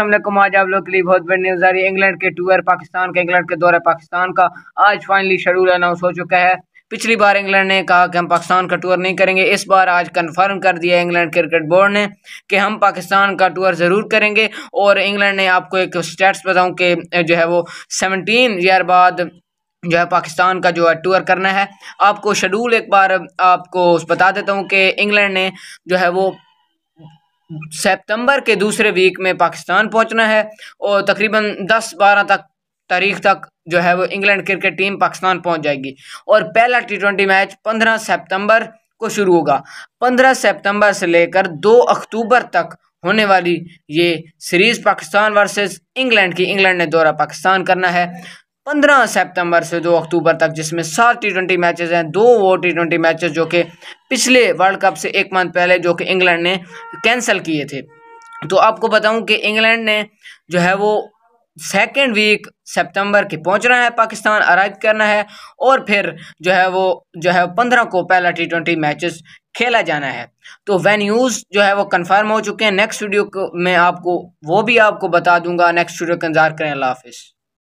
असलम आज आप लोग के लिए बहुत बड़ी न्यूज़ आ रही है इंग्लैंड के टूर पाकिस्तान का इंग्लैंड के दौरे पाकिस्तान का आज फाइनली शेड्यूल अनाउंस हो चुका है पिछली बार इंग्लैंड ने कहा कि हम पाकिस्तान का टूर नहीं करेंगे इस बार आज कंफर्म कर दिया इंग्लैंड क्रिकेट बोर्ड ने कि हम पाकिस्तान का टूर ज़रूर करेंगे और इंग्लैंड ने आपको एक स्टेट्स बताऊँ कि जो है वो सेवनटीन ईयर बाद जो है पाकिस्तान का जो है टूर करना है आपको शेड्यूल एक बार आपको बता देता हूँ कि इंग्लैंड ने जो है वो सितंबर के दूसरे वीक में पाकिस्तान पहुंचना है और तकरीबन 10-12 तक तारीख तक जो है वो इंग्लैंड क्रिकेट टीम पाकिस्तान पहुंच जाएगी और पहला टी ट्वेंटी मैच 15 सितंबर को शुरू होगा 15 सितंबर से लेकर 2 अक्टूबर तक होने वाली ये सीरीज़ पाकिस्तान वर्सेस इंग्लैंड की इंग्लैंड ने दौरा पाकिस्तान करना है पंद्रह सितंबर से दो अक्टूबर तक जिसमें सात टी ट्वेंटी मैचेज हैं दो वो टी ट्वेंटी मैचेज जो कि पिछले वर्ल्ड कप से एक मंथ पहले जो कि इंग्लैंड ने कैंसिल किए थे तो आपको बताऊं कि इंग्लैंड ने जो है वो सेकेंड वीक सितंबर के पहुंचना है पाकिस्तान अराइव करना है और फिर जो है वो जो है पंद्रह को पहला टी ट्वेंटी मैचेस खेला जाना है तो वेन्यूज़ जो है वो कंफर्म हो चुके हैं नेक्स्ट वीडियो में आपको वो भी आपको बता दूंगा नेक्स्ट वीडियो का इंतजार करें अल्लाह हाफिज़